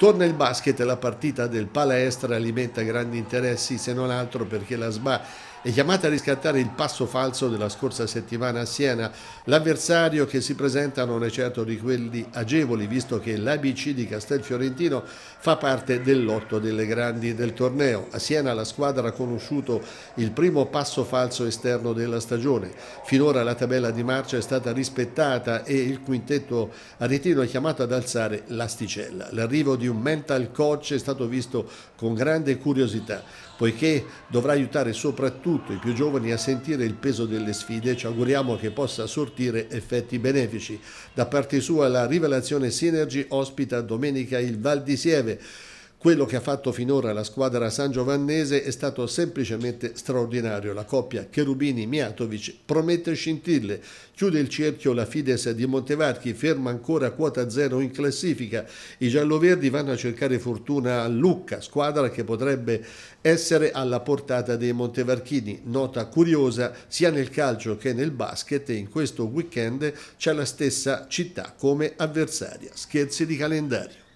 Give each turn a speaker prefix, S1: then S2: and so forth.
S1: Torna il basket la partita del palestra alimenta grandi interessi se non altro perché la SBA è chiamata a riscattare il passo falso della scorsa settimana a Siena. L'avversario che si presenta non è certo di quelli agevoli visto che l'ABC di Castelfiorentino fa parte dell'otto delle grandi del torneo. A Siena la squadra ha conosciuto il primo passo falso esterno della stagione. Finora la tabella di marcia è stata rispettata e il quintetto aretino è chiamato ad alzare l'asticella. L'arrivo di un mental coach è stato visto con grande curiosità, poiché dovrà aiutare soprattutto i più giovani a sentire il peso delle sfide, e ci auguriamo che possa sortire effetti benefici. Da parte sua la rivelazione Synergy ospita domenica il Val di Sieve quello che ha fatto finora la squadra San Giovannese è stato semplicemente straordinario. La coppia Cherubini-Miatovic promette scintille. Chiude il cerchio la Fides di Montevarchi, ferma ancora a quota zero in classifica. I gialloverdi vanno a cercare fortuna a Lucca, squadra che potrebbe essere alla portata dei Montevarchini. Nota curiosa, sia nel calcio che nel basket, e in questo weekend c'è la stessa città come avversaria. Scherzi di calendario.